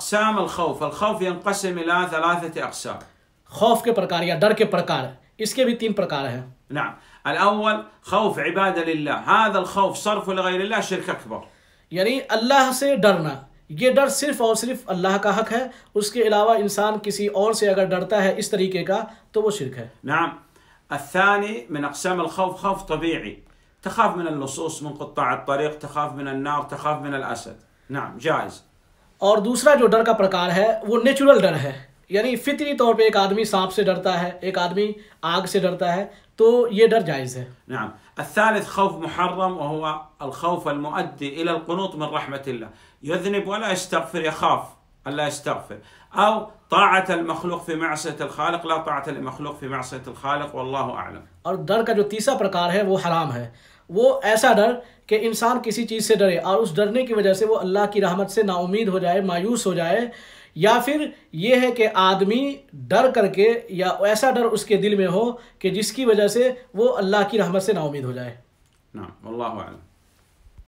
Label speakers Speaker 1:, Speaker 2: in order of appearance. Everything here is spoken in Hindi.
Speaker 1: أقسام الخوف الخوف ينقسم إلى ثلاثة أقسام
Speaker 2: خوف پرکار یا या کے پرکار اس کے بھی تین پرکار ہیں نعم الأول خوف عبادة لله هذا الخوف صرف لغير الله شرك أكبر يعني سے से یہ ये صرف اور صرف اللہ کا حق ہے اس کے علاوہ انسان کسی اور سے اگر डरता ہے اس طریقے کا تو وہ شرک ہے
Speaker 1: نعم الثاني من أقسام الخوف خوف طبيعي تخاف من اللصوص من قطاع الطريق تخاف من النار تخاف من الأسد نعم جائز
Speaker 2: और दूसरा जो डर का प्रकार है वो नेचुरल डर है यानी फितरी तौर पे एक आदमी सांप से डरता है एक आदमी आग से डरता है तो ये डर जायज़ है نعم الثالث خوف محرم
Speaker 1: وهو الخوف المؤدي الى القنوط من رحمه الله يذنب ولا يستغفر يخاف الا يستغفر او طاعه المخلوق في معصيه الخالق لا طاعه المخلوق في معصيه الخالق والله اعلم
Speaker 2: और डर का जो तीसरा प्रकार है वो हराम है वो ऐसा डर कि इंसान किसी चीज़ से डरे और उस डरने की वजह से वो अल्लाह की रहमत से नाउमीद हो जाए मायूस हो जाए या फिर ये है कि आदमी डर करके या ऐसा डर उसके दिल में हो कि जिसकी वजह से वो अल्लाह की रहमत से नाउमीद हो जाए ना